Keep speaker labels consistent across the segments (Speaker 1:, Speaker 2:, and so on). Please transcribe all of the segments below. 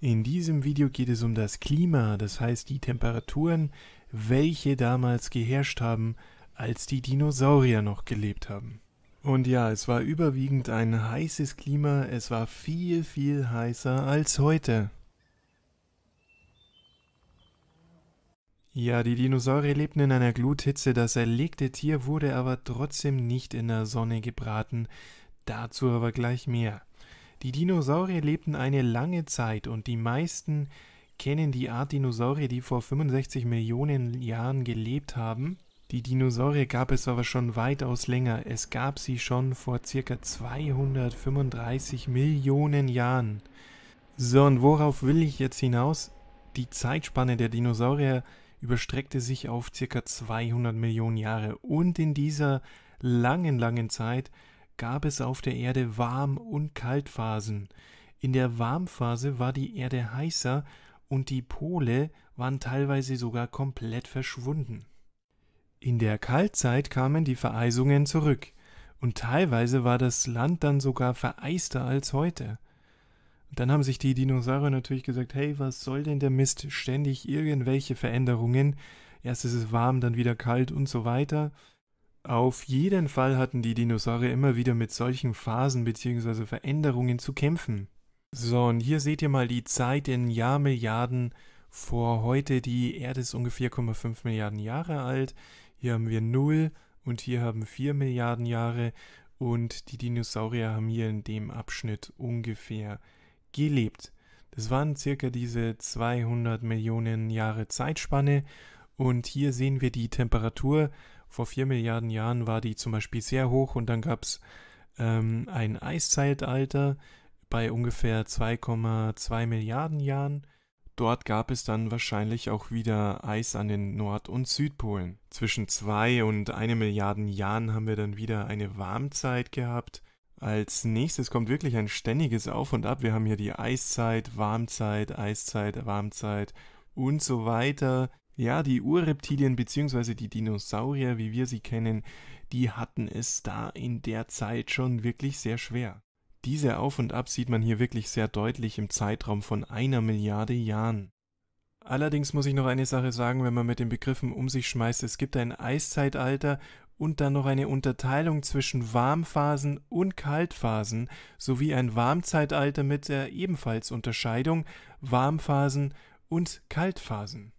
Speaker 1: In diesem Video geht es um das Klima, das heißt die Temperaturen, welche damals geherrscht haben, als die Dinosaurier noch gelebt haben. Und ja, es war überwiegend ein heißes Klima, es war viel, viel heißer als heute. Ja, die Dinosaurier lebten in einer Gluthitze, das erlegte Tier wurde aber trotzdem nicht in der Sonne gebraten, dazu aber gleich mehr. Die Dinosaurier lebten eine lange Zeit und die meisten kennen die Art Dinosaurier, die vor 65 Millionen Jahren gelebt haben. Die Dinosaurier gab es aber schon weitaus länger. Es gab sie schon vor circa 235 Millionen Jahren. So, und worauf will ich jetzt hinaus? Die Zeitspanne der Dinosaurier überstreckte sich auf circa 200 Millionen Jahre. Und in dieser langen, langen Zeit gab es auf der Erde Warm- und Kaltphasen. In der Warmphase war die Erde heißer und die Pole waren teilweise sogar komplett verschwunden. In der Kaltzeit kamen die Vereisungen zurück, und teilweise war das Land dann sogar vereister als heute. Und dann haben sich die Dinosaurier natürlich gesagt, hey, was soll denn der Mist? Ständig irgendwelche Veränderungen. Erst ist es warm, dann wieder kalt und so weiter. Auf jeden Fall hatten die Dinosaurier immer wieder mit solchen Phasen bzw. Veränderungen zu kämpfen. So, und hier seht ihr mal die Zeit in Jahrmilliarden vor heute. Die Erde ist ungefähr 4,5 Milliarden Jahre alt. Hier haben wir 0 und hier haben 4 Milliarden Jahre. Und die Dinosaurier haben hier in dem Abschnitt ungefähr gelebt. Das waren circa diese 200 Millionen Jahre Zeitspanne. Und hier sehen wir die Temperatur vor vier Milliarden Jahren war die zum Beispiel sehr hoch und dann gab es ähm, ein Eiszeitalter bei ungefähr 2,2 Milliarden Jahren. Dort gab es dann wahrscheinlich auch wieder Eis an den Nord- und Südpolen. Zwischen zwei und eine Milliarden Jahren haben wir dann wieder eine Warmzeit gehabt. Als nächstes kommt wirklich ein ständiges Auf und Ab. Wir haben hier die Eiszeit, Warmzeit, Eiszeit, Warmzeit und so weiter. Ja, die Urreptilien bzw. die Dinosaurier, wie wir sie kennen, die hatten es da in der Zeit schon wirklich sehr schwer. Diese Auf und Ab sieht man hier wirklich sehr deutlich im Zeitraum von einer Milliarde Jahren. Allerdings muss ich noch eine Sache sagen, wenn man mit den Begriffen um sich schmeißt. Es gibt ein Eiszeitalter und dann noch eine Unterteilung zwischen Warmphasen und Kaltphasen sowie ein Warmzeitalter mit der ebenfalls Unterscheidung Warmphasen und Kaltphasen.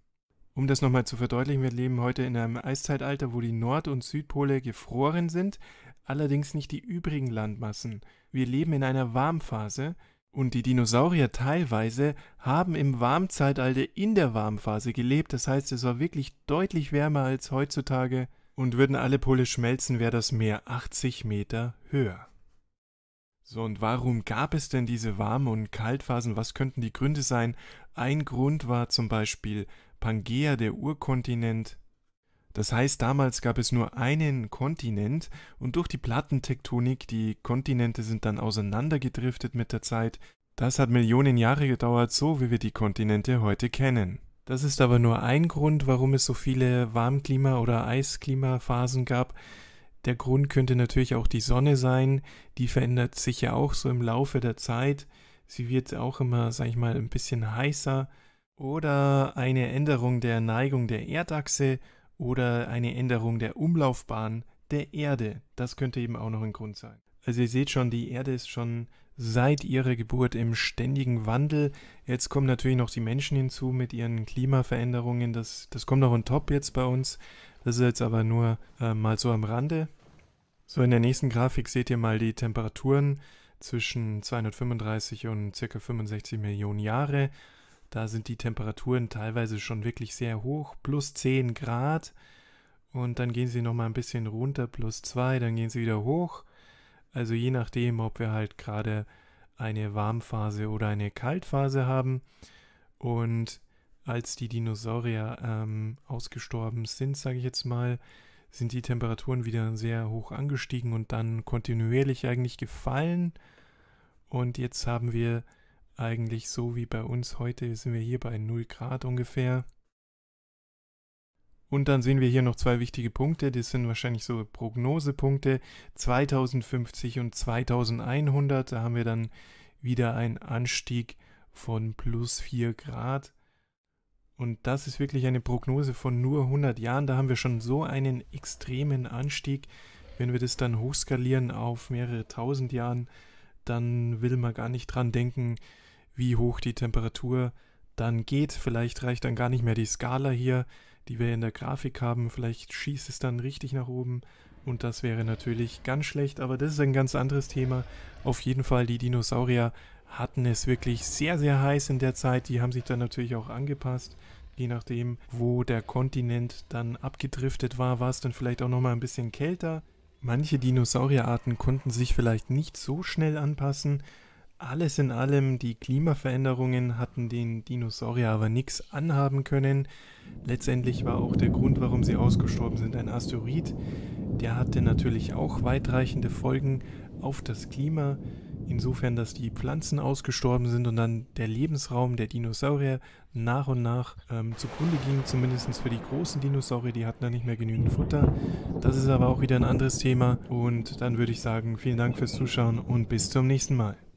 Speaker 1: Um das nochmal zu verdeutlichen, wir leben heute in einem Eiszeitalter, wo die Nord- und Südpole gefroren sind, allerdings nicht die übrigen Landmassen. Wir leben in einer Warmphase und die Dinosaurier teilweise haben im Warmzeitalter in der Warmphase gelebt, das heißt es war wirklich deutlich wärmer als heutzutage und würden alle Pole schmelzen, wäre das Meer 80 Meter höher. So, und warum gab es denn diese Warm- und Kaltphasen? Was könnten die Gründe sein? Ein Grund war zum Beispiel Pangea der Urkontinent. Das heißt, damals gab es nur einen Kontinent und durch die Plattentektonik, die Kontinente sind dann auseinandergedriftet mit der Zeit. Das hat Millionen Jahre gedauert, so wie wir die Kontinente heute kennen. Das ist aber nur ein Grund, warum es so viele Warmklima- oder Eisklimaphasen gab. Der Grund könnte natürlich auch die Sonne sein, die verändert sich ja auch so im Laufe der Zeit. Sie wird auch immer, sag ich mal, ein bisschen heißer oder eine Änderung der Neigung der Erdachse oder eine Änderung der Umlaufbahn der Erde. Das könnte eben auch noch ein Grund sein. Also ihr seht schon, die Erde ist schon seit ihrer Geburt im ständigen Wandel. Jetzt kommen natürlich noch die Menschen hinzu mit ihren Klimaveränderungen. Das, das kommt noch on top jetzt bei uns. Das ist jetzt aber nur äh, mal so am Rande. So, in der nächsten Grafik seht ihr mal die Temperaturen zwischen 235 und ca. 65 Millionen Jahre. Da sind die Temperaturen teilweise schon wirklich sehr hoch, plus 10 Grad. Und dann gehen sie nochmal ein bisschen runter, plus 2, dann gehen sie wieder hoch. Also je nachdem, ob wir halt gerade eine Warmphase oder eine Kaltphase haben. Und als die Dinosaurier ähm, ausgestorben sind, sage ich jetzt mal, sind die Temperaturen wieder sehr hoch angestiegen und dann kontinuierlich eigentlich gefallen. Und jetzt haben wir eigentlich so wie bei uns heute, sind wir hier bei 0 Grad ungefähr. Und dann sehen wir hier noch zwei wichtige Punkte, das sind wahrscheinlich so Prognosepunkte, 2050 und 2100, da haben wir dann wieder einen Anstieg von plus 4 Grad. Und das ist wirklich eine Prognose von nur 100 Jahren, da haben wir schon so einen extremen Anstieg. Wenn wir das dann hochskalieren auf mehrere tausend Jahren, dann will man gar nicht dran denken, wie hoch die Temperatur dann geht. Vielleicht reicht dann gar nicht mehr die Skala hier, die wir in der Grafik haben. Vielleicht schießt es dann richtig nach oben. Und das wäre natürlich ganz schlecht, aber das ist ein ganz anderes Thema. Auf jeden Fall, die Dinosaurier hatten es wirklich sehr, sehr heiß in der Zeit. Die haben sich dann natürlich auch angepasst. Je nachdem, wo der Kontinent dann abgedriftet war, war es dann vielleicht auch nochmal ein bisschen kälter. Manche Dinosaurierarten konnten sich vielleicht nicht so schnell anpassen alles in allem, die Klimaveränderungen hatten den Dinosaurier aber nichts anhaben können. Letztendlich war auch der Grund, warum sie ausgestorben sind, ein Asteroid. Der hatte natürlich auch weitreichende Folgen auf das Klima. Insofern, dass die Pflanzen ausgestorben sind und dann der Lebensraum der Dinosaurier nach und nach ähm, zugrunde ging, zumindest für die großen Dinosaurier, die hatten dann nicht mehr genügend Futter. Das ist aber auch wieder ein anderes Thema und dann würde ich sagen, vielen Dank fürs Zuschauen und bis zum nächsten Mal.